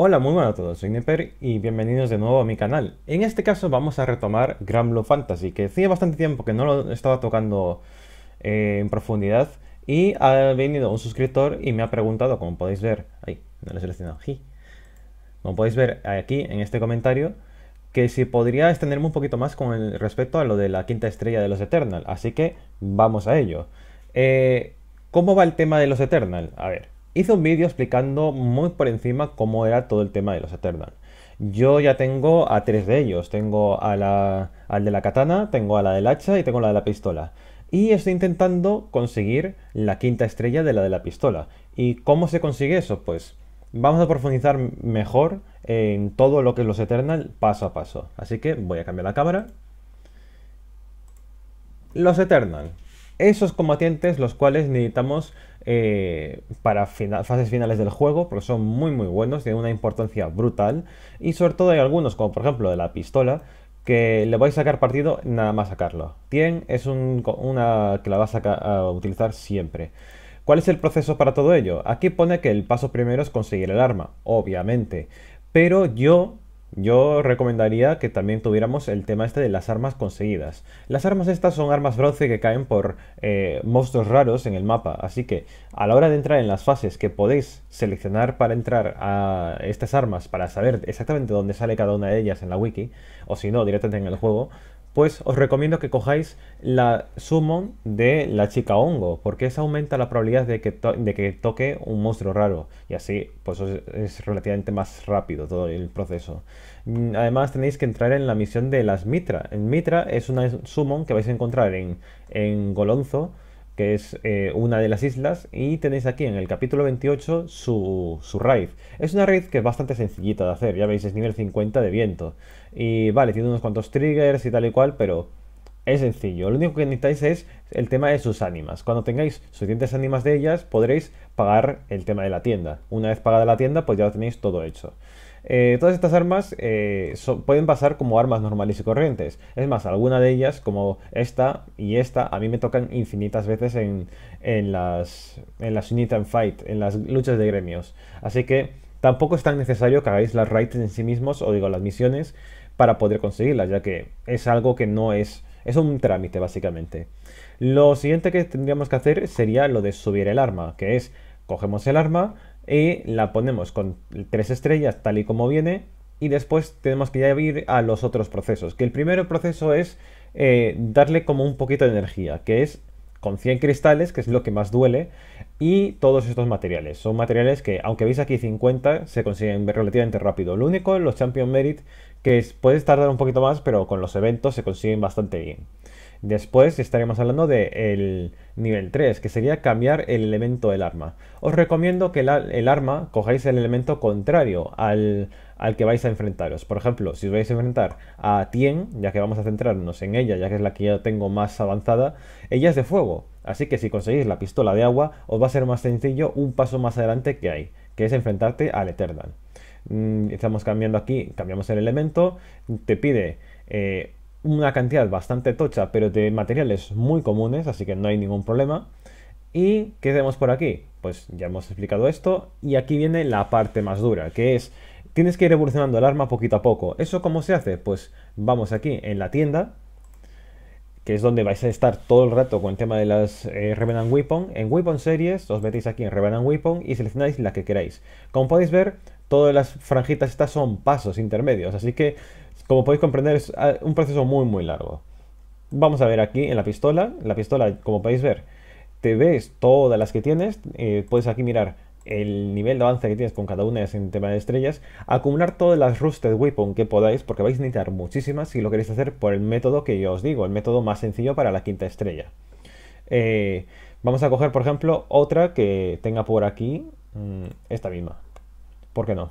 Hola, muy buenas a todos, soy Nipper y bienvenidos de nuevo a mi canal. En este caso vamos a retomar Grand Fantasy, que hacía bastante tiempo que no lo estaba tocando eh, en profundidad y ha venido un suscriptor y me ha preguntado, como podéis ver, ahí, no lo he seleccionado, como podéis ver aquí en este comentario, que si podría extenderme un poquito más con respecto a lo de la quinta estrella de los Eternal, así que vamos a ello. Eh, ¿Cómo va el tema de los Eternal? A ver, hice un vídeo explicando muy por encima cómo era todo el tema de los Eternal. Yo ya tengo a tres de ellos. Tengo a la, al de la katana, tengo a la del hacha y tengo a la de la pistola. Y estoy intentando conseguir la quinta estrella de la de la pistola. ¿Y cómo se consigue eso? Pues vamos a profundizar mejor en todo lo que es los Eternal paso a paso. Así que voy a cambiar la cámara. Los Eternal. Esos combatientes los cuales necesitamos eh, para fases finales del juego, porque son muy muy buenos, tienen una importancia brutal, y sobre todo hay algunos, como por ejemplo de la pistola, que le vais a sacar partido nada más sacarlo. Tien es una que la vas a utilizar siempre. ¿Cuál es el proceso para todo ello? Aquí pone que el paso primero es conseguir el arma, obviamente, pero yo yo recomendaría que también tuviéramos el tema este de las armas conseguidas. Las armas estas son armas bronce que caen por eh, monstruos raros en el mapa, así que a la hora de entrar en las fases que podéis seleccionar para entrar a estas armas, para saber exactamente dónde sale cada una de ellas en la wiki, o si no, directamente en el juego, pues os recomiendo que cojáis la summon de la chica hongo, porque esa aumenta la probabilidad de que, toque un monstruo raro, y así pues es relativamente más rápido todo el proceso. Mm, además tenéis que entrar en la misión de las Mitra. En Mitra es una summon que vais a encontrar en, en Golonzo, que es eh, una de las islas, y tenéis aquí en el capítulo 28 su, su raid. Es una raid que es bastante sencillita de hacer, ya veis, es nivel 50 de viento. Y vale, tiene unos cuantos triggers y tal y cual, pero es sencillo. Lo único que necesitáis es el tema de sus ánimas. Cuando tengáis suficientes ánimas de ellas, podréis pagar el tema de la tienda. Una vez pagada la tienda, pues ya lo tenéis todo hecho. Eh, todas estas armas eh, pueden pasar como armas normales y corrientes. Es más, alguna de ellas, como esta y esta, a mí me tocan infinitas veces en, en las, en las Unit and Fight, en las luchas de gremios. Así que tampoco es tan necesario que hagáis las raids en sí mismos, o digo las misiones, para poder conseguirlas, ya que es algo que no es... Es un trámite, básicamente. Lo siguiente que tendríamos que hacer sería lo de subir el arma, que es cogemos el arma, y la ponemos con tres estrellas tal y como viene y después tenemos que ir a los otros procesos. Que el primero proceso es eh, darle como un poquito de energía, que es con 100 cristales, que es lo que más duele, y todos estos materiales. Son materiales que, aunque veis aquí 50, se consiguen relativamente rápido. Lo único, los Champion Merit, que puedes tardar un poquito más, pero con los eventos se consiguen bastante bien. Después estaremos hablando del nivel 3, que sería cambiar el elemento del arma. Os recomiendo que el, arma cogáis el elemento contrario al, al, que vais a enfrentaros. Por ejemplo, si os vais a enfrentar a Tien, ya que vamos a centrarnos en ella, ya que es la que yo tengo más avanzada, ella es de fuego. Así que si conseguís la pistola de agua, os va a ser más sencillo un paso más adelante que hay, que es enfrentarte al Eternal. Mm, estamos cambiando aquí, cambiamos el elemento, te pide... Eh, una cantidad bastante tocha, pero de materiales muy comunes, así que no hay ningún problema. ¿Y qué tenemos por aquí? Pues ya hemos explicado esto, y aquí viene la parte más dura, que es, tienes que ir evolucionando el arma poquito a poco. ¿Eso cómo se hace? Pues vamos aquí en la tienda, que es donde vais a estar todo el rato con el tema de las eh, Revenant Weapon. En Weapon Series os metéis aquí en Revenant Weapon y seleccionáis la que queráis. Como podéis ver, todas las franjitas estas son pasos intermedios, así que como podéis comprender, es ah, un proceso muy, muy largo. Vamos a ver aquí en la pistola. La pistola, como podéis ver, te ves todas las que tienes. Eh, puedes aquí mirar el nivel de avance que tienes con cada una en tema de estrellas, acumular todas las Rusted Weapon que podáis, porque vais a necesitar muchísimas si lo queréis hacer por el método que yo os digo, el método más sencillo para la quinta estrella. Eh, vamos a coger, por ejemplo, otra que tenga por aquí, mm, esta misma. ¿Por qué no?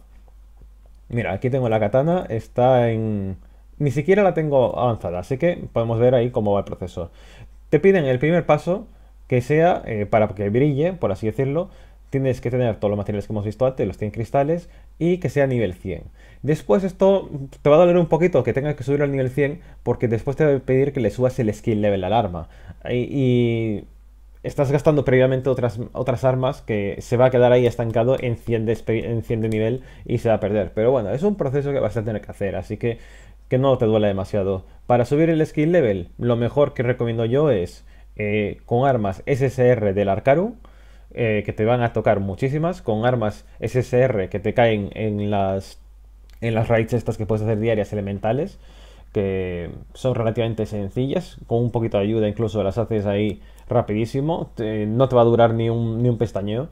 Mira, aquí tengo la katana, está en... Ni siquiera la tengo avanzada, así que podemos ver ahí cómo va el proceso. Te piden el primer paso, que sea eh, para que brille, por así decirlo, tienes que tener todos los materiales que hemos visto antes, los 100 cristales, y que sea nivel 100. Después esto te va a doler un poquito que tengas que subir al nivel 100, porque después te va a pedir que le subas el skill level al arma. y estás gastando previamente otras, otras armas que se va a quedar ahí estancado en 100 de, nivel y se va a perder. Pero bueno, es un proceso que vas a tener que hacer, así que que no te duela demasiado. Para subir el skill level, lo mejor que recomiendo yo es eh, con armas SSR del Arcaru, eh, que te van a tocar muchísimas, con armas SSR que te caen en las, en las raids estas que puedes hacer diarias elementales, que son relativamente sencillas, con un poquito de ayuda incluso las haces ahí rapidísimo, no te va a durar ni un, ni un pestañeo.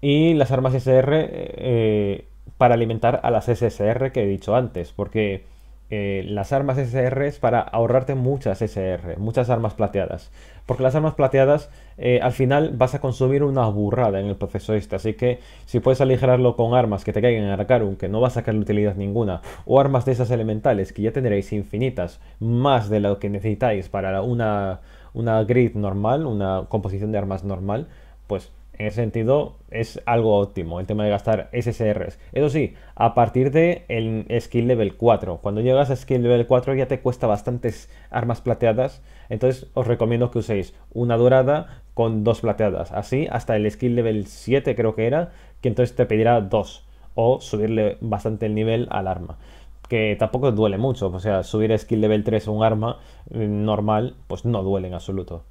Y las armas SR eh, eh, para alimentar a las SSR que he dicho antes, porque eh, las armas SR para ahorrarte muchas SR, muchas armas plateadas. Porque las armas plateadas eh, al final vas a consumir una burrada en el proceso este. Así que si puedes aligerarlo con armas que te caigan en Arcarum, que no va a sacar utilidad ninguna, o armas de esas elementales que ya tendréis infinitas, más de lo que necesitáis para una, una grid normal, una composición de armas normal, pues en ese sentido, es algo óptimo el tema de gastar SSRs. Eso sí, a partir de el skill level 4. Cuando llegas a skill level 4 ya te cuesta bastantes armas plateadas. Entonces os recomiendo que uséis una dorada con dos plateadas. Así hasta el skill level 7 creo que era, que entonces te pedirá dos. O subirle bastante el nivel al arma que tampoco duele mucho. O sea, subir skill level 3 un arma mm, normal, pues no duele en absoluto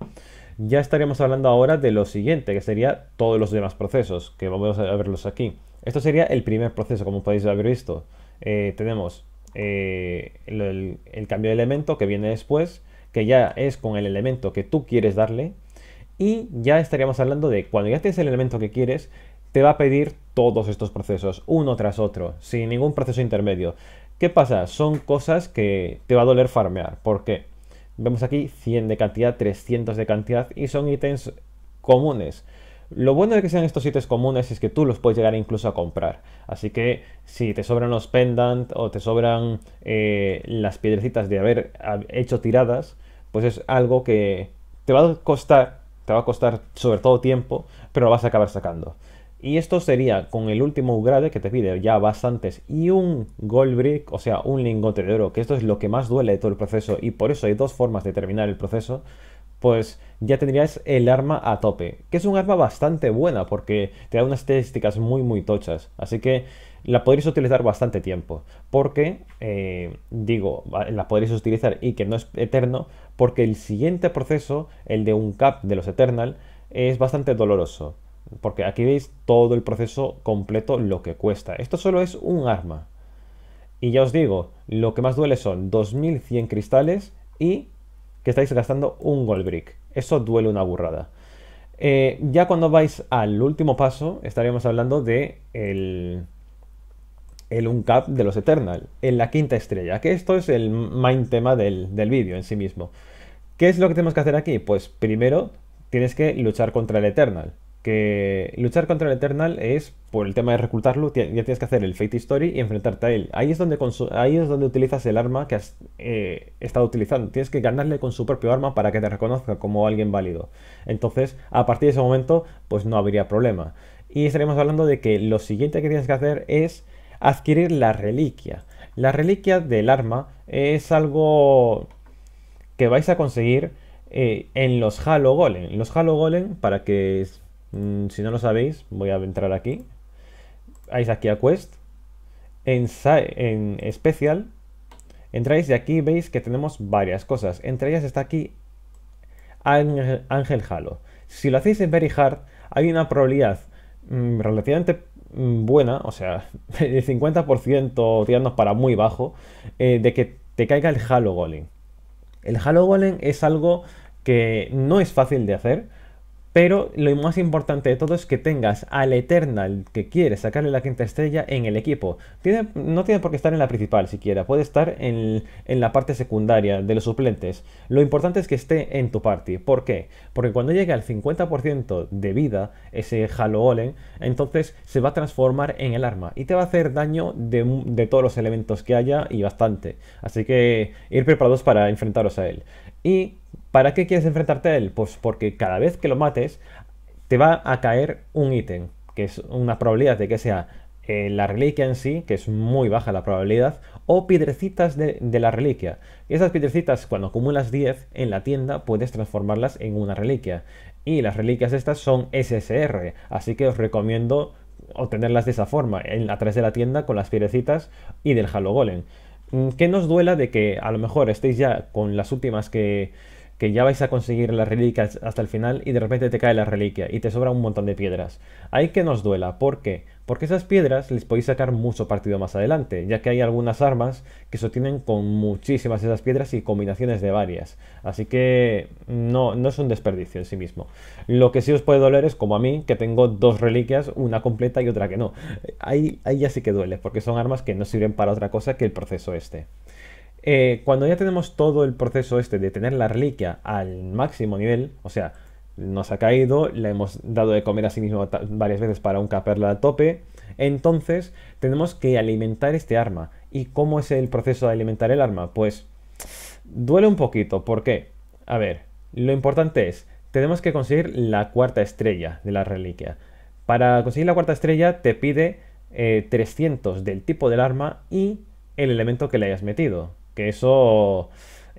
ya estaríamos hablando ahora de lo siguiente, que sería todos los demás procesos, que vamos a verlos aquí. Esto sería el primer proceso, como podéis haber visto. Eh, tenemos eh, el, el, cambio de elemento que viene después, que ya es con el elemento que tú quieres darle. Y ya estaríamos hablando de cuando ya tienes el elemento que quieres, te va a pedir todos estos procesos, uno tras otro, sin ningún proceso intermedio. ¿Qué pasa? Son cosas que te va a doler farmear. ¿Por qué? Vemos aquí 100 de cantidad, 300 de cantidad y son ítems comunes. Lo bueno de que sean estos ítems comunes es que tú los puedes llegar incluso a comprar. Así que si te sobran los pendant o te sobran eh, las piedrecitas de haber hecho tiradas, pues es algo que te va a costar, te va a costar sobre todo tiempo, pero lo vas a acabar sacando. Y esto sería con el último upgrade que te pide ya bastantes y un gold brick, o sea, un lingote de oro, que esto es lo que más duele de todo el proceso y por eso hay dos formas de terminar el proceso, pues ya tendrías el arma a tope, que es un arma bastante buena porque te da unas estadísticas muy muy tochas, así que la podrías utilizar bastante tiempo, porque, eh, digo, la podrías utilizar y que no es eterno, porque el siguiente proceso, el de un cap de los Eternal, es bastante doloroso. Porque aquí veis todo el proceso completo, lo que cuesta. Esto solo es un arma. Y ya os digo, lo que más duele son 2100 cristales y que estáis gastando un gold brick. Eso duele una burrada. Eh, ya cuando vais al último paso, estaríamos hablando de el, el uncap de los Eternal, en la quinta estrella, que esto es el main tema del, del vídeo en sí mismo. ¿Qué es lo que tenemos que hacer aquí? Pues primero tienes que luchar contra el Eternal que luchar contra el Eternal es, por el tema de reclutarlo, ya tienes que hacer el Fate Story y enfrentarte a él. Ahí es donde, ahí es donde utilizas el arma que has eh, estado utilizando. Tienes que ganarle con su propio arma para que te reconozca como alguien válido. Entonces, a partir de ese momento, pues no habría problema. Y estaremos hablando de que lo siguiente que tienes que hacer es adquirir la reliquia. La reliquia del arma es algo que vais a conseguir eh, en los Halo Golem. Los Halo Golem, para que Mm, si no lo sabéis, voy a entrar aquí. Vais aquí a Quest. En, en Special. Entráis y aquí veis que tenemos varias cosas. Entre ellas está aquí Ángel Halo. Si lo hacéis en Very Hard, hay una probabilidad mm, relativamente mm, buena, o sea, el 50% tirando para muy bajo, eh, de que te caiga el Halo Golem. El Halo Golem es algo que no es fácil de hacer, pero lo más importante de todo es que tengas al Eternal que quiere sacarle la quinta estrella en el equipo. no tiene por qué estar en la principal siquiera, puede estar en, la parte secundaria de los suplentes. Lo importante es que esté en tu party. ¿Por qué? Porque cuando llegue al 50% de vida ese Halo Olen, entonces se va a transformar en el arma y te va a hacer daño de, de todos los elementos que haya y bastante. Así que ir preparados para enfrentaros a él. Y ¿Para qué quieres enfrentarte a él? Pues porque cada vez que lo mates te va a caer un ítem, que es una probabilidad de que sea eh, la reliquia en sí, que es muy baja la probabilidad, o piedrecitas de, la reliquia. Y esas piedrecitas, cuando acumulas 10 en la tienda, puedes transformarlas en una reliquia. Y las reliquias estas son SSR, así que os recomiendo obtenerlas de esa forma, en, a través de la tienda con las piedrecitas y del Halo Golem. Mm, que nos duela de que a lo mejor estéis ya con las últimas que, que ya vais a conseguir las reliquias hasta el final y de repente te cae la reliquia y te sobra un montón de piedras. Ahí que nos duela, ¿por qué? Porque esas piedras les podéis sacar mucho partido más adelante, ya que hay algunas armas que se obtienen con muchísimas de esas piedras y combinaciones de varias. Así que no, no es un desperdicio en sí mismo. Lo que sí os puede doler es como a mí, que tengo dos reliquias, una completa y otra que no. Ahí, ahí ya sí que duele, porque son armas que no sirven para otra cosa que el proceso este. Eh, cuando ya tenemos todo el proceso este de tener la reliquia al máximo nivel, o sea, nos ha caído, le hemos dado de comer a sí mismo varias veces para un caperlo a tope, entonces tenemos que alimentar este arma. ¿Y cómo es el proceso de alimentar el arma? Pues duele un poquito, ¿por qué? A ver, lo importante es, tenemos que conseguir la cuarta estrella de la reliquia. Para conseguir la cuarta estrella te pide 300 eh, del tipo del arma y el elemento que le hayas metido. Que eso,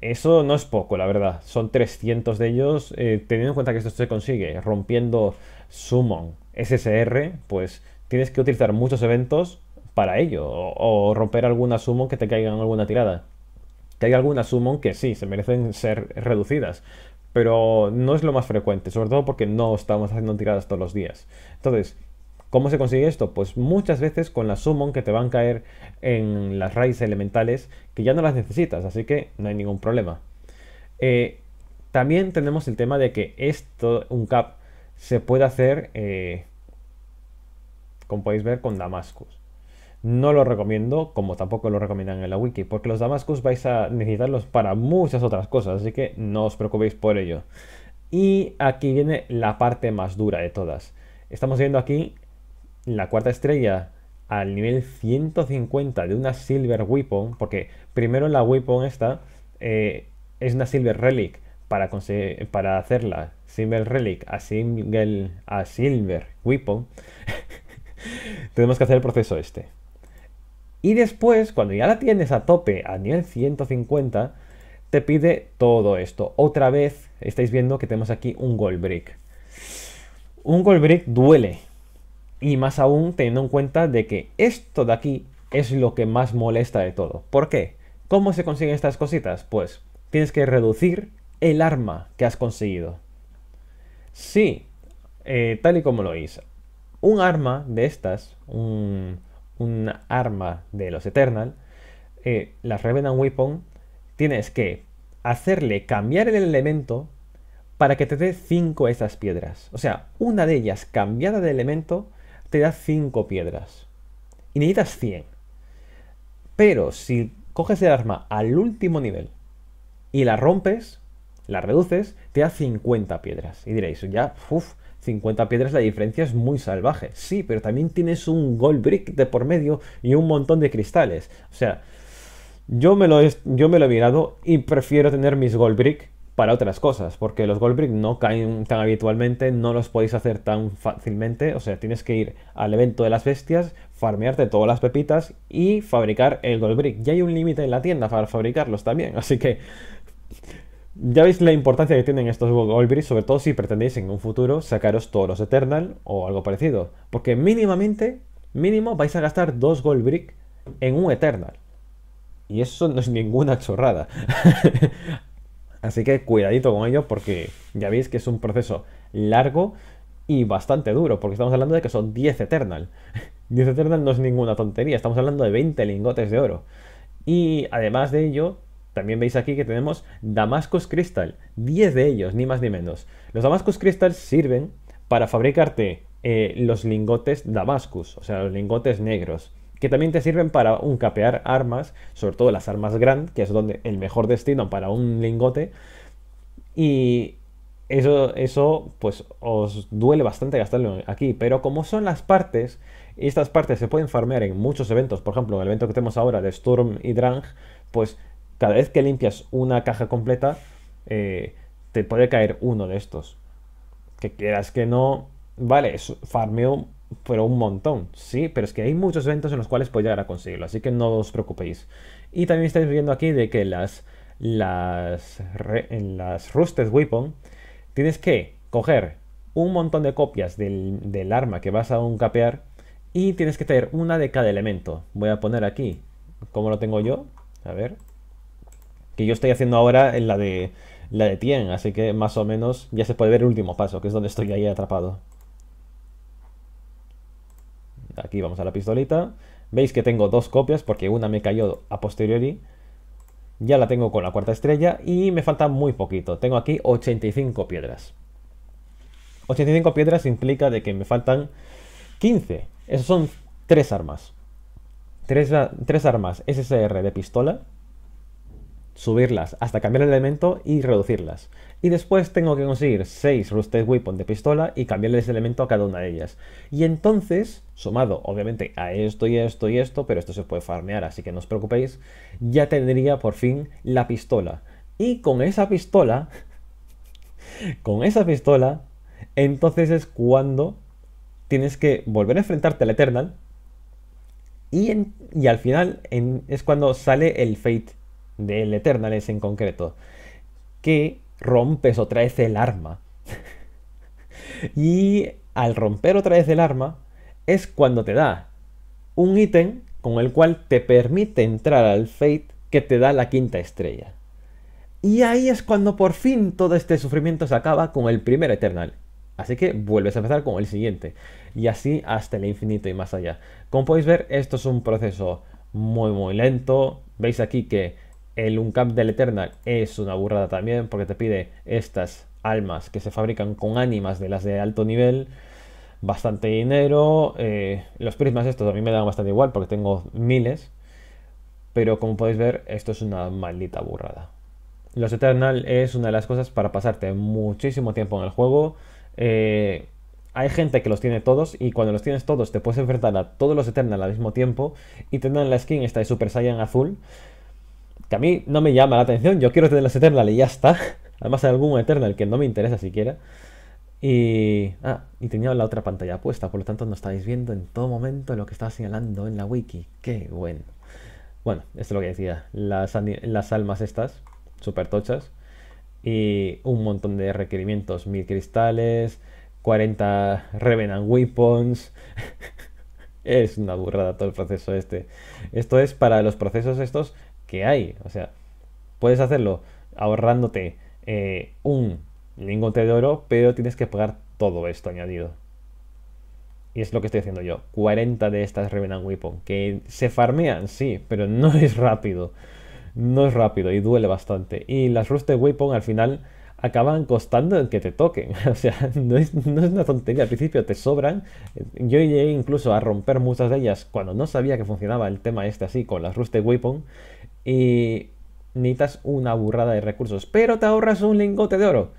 eso no es poco, la verdad. Son 300 de ellos. Eh, teniendo en cuenta que esto se consigue rompiendo Summon SSR, pues tienes que utilizar muchos eventos para ello. O, romper alguna Summon que te caiga en alguna tirada. Que hay alguna Summon que sí, se merecen ser reducidas pero no es lo más frecuente, sobre todo porque no estamos haciendo tiradas todos los días. Entonces, ¿Cómo se consigue esto? Pues muchas veces con la summon que te van a caer en las raíces elementales que ya no las necesitas, así que no hay ningún problema. Eh, también tenemos el tema de que esto, un cap, se puede hacer, eh, como podéis ver, con Damascus. No lo recomiendo, como tampoco lo recomiendan en la wiki, porque los Damascus vais a necesitarlos para muchas otras cosas, así que no os preocupéis por ello. Y aquí viene la parte más dura de todas. Estamos viendo aquí la cuarta estrella al nivel 150 de una Silver Weapon, porque primero la Weapon esta eh, es una Silver Relic para, para hacerla Silver Relic a, single, a Silver Weapon, tenemos que hacer el proceso este. Y después, cuando ya la tienes a tope, a nivel 150, te pide todo esto. Otra vez, estáis viendo que tenemos aquí un Gold Brick. Un Gold Brick duele, y más aún teniendo en cuenta de que esto de aquí es lo que más molesta de todo. ¿Por qué? ¿Cómo se consiguen estas cositas? Pues tienes que reducir el arma que has conseguido. Sí, eh, tal y como lo hice. Un arma de estas, un, arma de los Eternal, eh, la Revenant Weapon, tienes que hacerle cambiar el elemento para que te dé 5 estas piedras. O sea, una de ellas cambiada de elemento te da 5 piedras. Y necesitas 100. Pero si coges el arma al último nivel y la rompes, la reduces, te da 50 piedras. Y diréis, ya, uff, 50 piedras la diferencia es muy salvaje. Sí, pero también tienes un gold brick de por medio y un montón de cristales. O sea, yo me lo he, yo me lo he mirado y prefiero tener mis gold brick para otras cosas, porque los gold brick no caen tan habitualmente, no los podéis hacer tan fácilmente, o sea, tienes que ir al evento de las bestias, farmearte todas las pepitas y fabricar el gold brick. Ya hay un límite en la tienda para fabricarlos también, así que ya veis la importancia que tienen estos gold brick, sobre todo si pretendéis en un futuro sacaros todos los Eternal o algo parecido, porque mínimamente, mínimo vais a gastar dos gold brick en un Eternal. Y eso no es ninguna chorrada. Así que cuidadito con ello porque ya veis que es un proceso largo y bastante duro, porque estamos hablando de que son 10 Eternal. 10 Eternal no es ninguna tontería, estamos hablando de 20 lingotes de oro. Y además de ello, también veis aquí que tenemos Damascus Crystal, 10 de ellos, ni más ni menos. Los Damascus Crystal sirven para fabricarte eh, los lingotes Damascus, o sea, los lingotes negros que también te sirven para un capear armas, sobre todo las armas grand, que es donde el mejor destino para un lingote. Y eso, eso pues os duele bastante gastarlo aquí, pero como son las partes, estas partes se pueden farmear en muchos eventos, por ejemplo, en el evento que tenemos ahora de Storm y Drang, pues cada vez que limpias una caja completa, eh, te puede caer uno de estos. Que quieras que no, vale, farmeo pero un montón, sí, pero es que hay muchos eventos en los cuales puedo llegar a conseguirlo, así que no os preocupéis. Y también estáis viendo aquí de que las, las, en las Rusted Weapon tienes que coger un montón de copias del, del arma que vas a uncapear y tienes que tener una de cada elemento. Voy a poner aquí, como lo tengo yo, a ver, que yo estoy haciendo ahora en la de, la de Tien, así que más o menos ya se puede ver el último paso, que es donde estoy ahí atrapado. Aquí vamos a la pistolita. Veis que tengo dos copias porque una me cayó a posteriori. Ya la tengo con la cuarta estrella y me falta muy poquito. Tengo aquí 85 piedras. 85 piedras implica de que me faltan 15. Esos son tres armas. Tres, tres armas SSR de pistola subirlas hasta cambiar el elemento y reducirlas. Y después tengo que conseguir 6 Rusted Weapon de pistola y cambiarles el elemento a cada una de ellas. Y entonces, sumado obviamente a esto y esto y esto, pero esto se puede farmear, así que no os preocupéis, ya tendría por fin la pistola. Y con esa pistola, con esa pistola, entonces es cuando tienes que volver a enfrentarte al Eternal. Y, y al final es cuando sale el Fate del es en concreto, que rompes otra vez el arma. y al romper otra vez el arma es cuando te da un ítem con el cual te permite entrar al Fate que te da la quinta estrella. Y ahí es cuando por fin todo este sufrimiento se acaba con el primer Eternal. Así que vuelves a empezar con el siguiente. Y así hasta el infinito y más allá. Como podéis ver, esto es un proceso muy muy lento. Veis aquí que el Uncap del Eternal es una burrada también porque te pide estas almas que se fabrican con ánimas de las de alto nivel. Bastante dinero. Eh, los prismas estos a mí me dan bastante igual porque tengo miles. Pero como podéis ver, esto es una maldita burrada. Los Eternal es una de las cosas para pasarte muchísimo tiempo en el juego. Eh, hay gente que los tiene todos y cuando los tienes todos te puedes enfrentar a todos los Eternal al mismo tiempo y te dan la skin esta de Super Saiyan azul que a mí no me llama la atención. Yo quiero tener las Eternal y ya está. Además hay algún Eternal que no me interesa siquiera. Y, ah, y tenía la otra pantalla puesta, por lo tanto no estáis viendo en todo momento lo que estaba señalando en la wiki. Qué bueno. Bueno, esto es lo que decía. Las, las almas estas, super tochas. Y un montón de requerimientos. Mil cristales, 40 Revenant Weapons. es una burrada todo el proceso este. Esto es para los procesos estos que hay. O sea, puedes hacerlo ahorrándote eh, un lingote de oro, pero tienes que pagar todo esto añadido. Y es lo que estoy haciendo yo. 40 de estas Revenant Weapon. Que se farmean, sí, pero no es rápido. No es rápido y duele bastante. Y las Rusted Weapon al final acaban costando el que te toquen. O sea, no es, una tontería. Al principio te sobran. Yo llegué incluso a romper muchas de ellas cuando no sabía que funcionaba el tema este así con las Rusted Weapon y necesitas una burrada de recursos, pero te ahorras un lingote de oro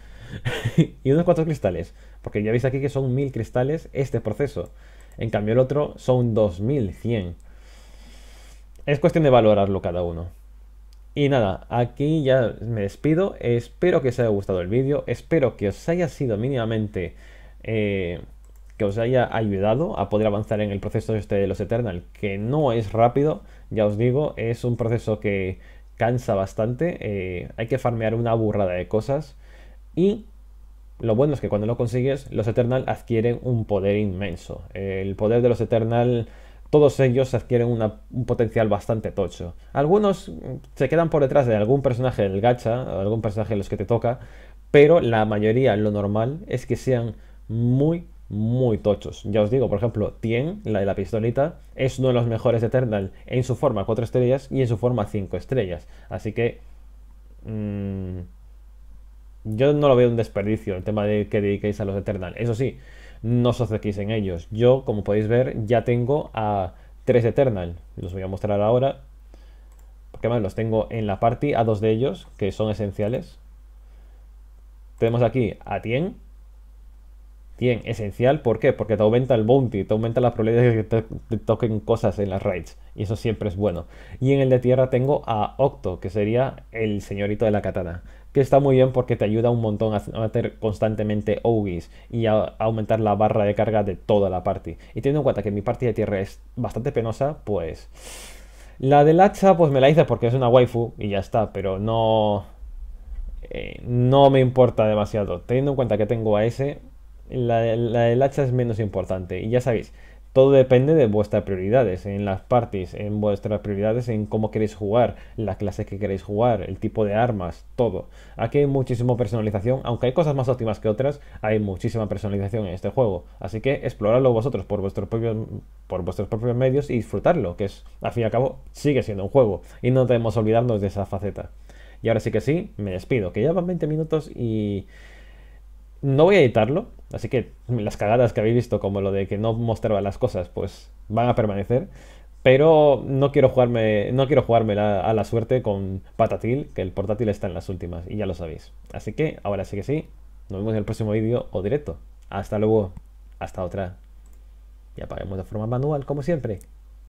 y unos cuatro cristales, porque ya veis aquí que son 1000 cristales este proceso, en cambio el otro son 2100. Es cuestión de valorarlo cada uno. Y nada, aquí ya me despido, espero que os haya gustado el vídeo, espero que os haya sido mínimamente... Eh, que os haya ayudado a poder avanzar en el proceso este de los Eternal, que no es rápido, ya os digo, es un proceso que cansa bastante, eh, hay que farmear una burrada de cosas y lo bueno es que cuando lo consigues, los Eternal adquieren un poder inmenso. El poder de los Eternal, todos ellos adquieren un potencial bastante tocho. Algunos se quedan por detrás de algún personaje del gacha, algún personaje de los que te toca, pero la mayoría, lo normal, es que sean muy, muy tochos. Ya os digo, por ejemplo, Tien, la de la pistolita, es uno de los mejores de Eternal en su forma 4 estrellas y en su forma 5 estrellas. Así que... Mm, yo no lo veo un desperdicio el tema de que dediquéis a los Eternal. Eso sí, no os acerquéis en ellos. Yo, como podéis ver, ya tengo a 3 Eternal. Los voy a mostrar ahora. Porque más, los tengo en la party a dos de ellos, que son esenciales. Tenemos aquí a Tien, esencial, ¿por qué? Porque te aumenta el bounty, te aumenta las probabilidades de que te, toquen cosas en las raids, y eso siempre es bueno. Y en el de tierra tengo a Octo, que sería el señorito de la katana, que está muy bien porque te ayuda un montón a meter constantemente Ogis y a, aumentar la barra de carga de toda la party. Y teniendo en cuenta que mi party de tierra es bastante penosa, pues... La del hacha, pues me la hice porque es una waifu y ya está, pero no... Eh, no me importa demasiado. Teniendo en cuenta que tengo a ese, la, del hacha es menos importante. Y ya sabéis, todo depende de vuestras prioridades, en las partes en vuestras prioridades, en cómo queréis jugar, la clase que queréis jugar, el tipo de armas, todo. Aquí hay muchísima personalización, aunque hay cosas más óptimas que otras, hay muchísima personalización en este juego. Así que exploradlo vosotros por vuestros propios, por vuestros propios medios y disfrutarlo, que es, al fin y al cabo, sigue siendo un juego. Y no debemos olvidarnos de esa faceta. Y ahora sí que sí, me despido, que ya van 20 minutos y no voy a editarlo, así que las cagadas que habéis visto, como lo de que no mostraba las cosas, pues van a permanecer. Pero no quiero jugarme, no quiero jugarme a la suerte con Patatil, que el portátil está en las últimas, y ya lo sabéis. Así que ahora sí que sí, nos vemos en el próximo vídeo o directo. Hasta luego, hasta otra. Y apaguemos de forma manual, como siempre.